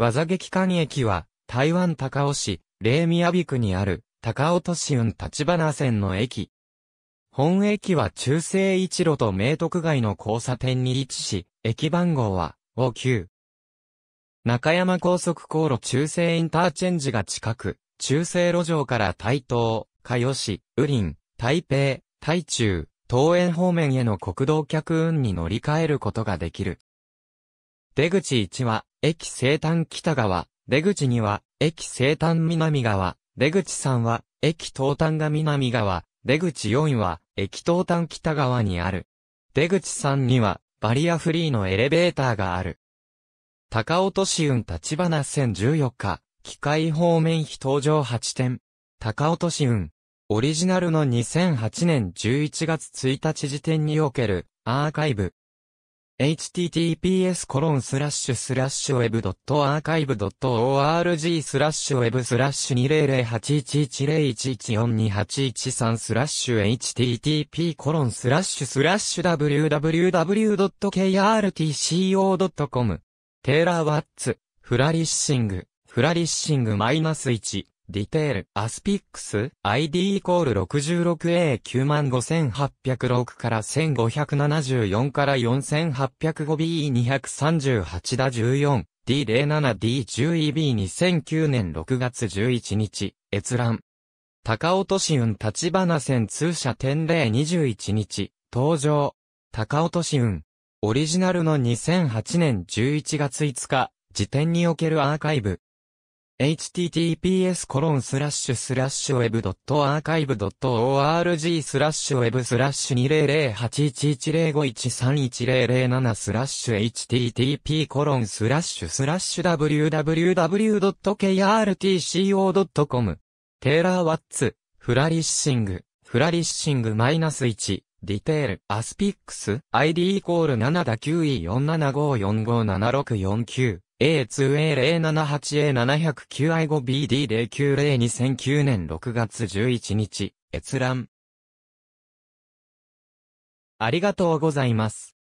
技劇館駅は、台湾高尾市、霊宮美区にある、高尾都市運立花線の駅。本駅は中世一路と明徳街の交差点に位置し、駅番号は、O9。中山高速航路中世インターチェンジが近く、中世路上から台東、加予市、雨林、台北、台中、東園方面への国道客運に乗り換えることができる。出口1は、駅西端北側、出口には、駅西端南側、出口3は、駅東端が南側、出口4は、駅東端北側にある。出口3には、バリアフリーのエレベーターがある。高落市運立花線14日、機械方面非登場8点。高落市運。オリジナルの2008年11月1日時点における、アーカイブ。https://web.archive.org スラッシュ web スラッシュ20081101142813スラッシュ http コロンスラッシュスラッシュ www.krtco.com テーラーワッツ、フラリッシング、フラリッシングマイナス1。ディテール、アスピックス、ID イコール 66A95806 から1574から 4805B238 だ14。D07D10EB2009 年6月11日、閲覧。高落し市運立花線通車点021日、登場。高落し市運。オリジナルの2008年11月5日、時点におけるアーカイブ。https://web.archive.org スラッシュ web スラッシュ20081105131007スラッシュ http コロンスラッシュスラッシュ www.krtco.com テーラーワッツ、フラリッシング、フラリッシングマイナス1、ディテール、アスピックス、ID イコール7だ9 e 4 7 5 4 5 7 6 4 9 A2A078A709I5BD0902009 年6月11日、閲覧。ありがとうございます。